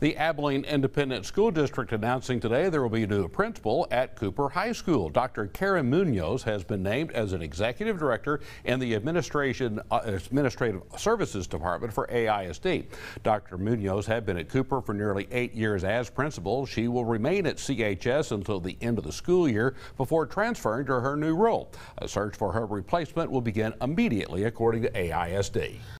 The Abilene Independent School District announcing today there will be a new principal at Cooper High School. Dr. Karen Munoz has been named as an executive director in the administration uh, administrative services department for AISD. Dr. Munoz had been at Cooper for nearly eight years as principal. She will remain at CHS until the end of the school year before transferring to her new role. A search for her replacement will begin immediately, according to AISD.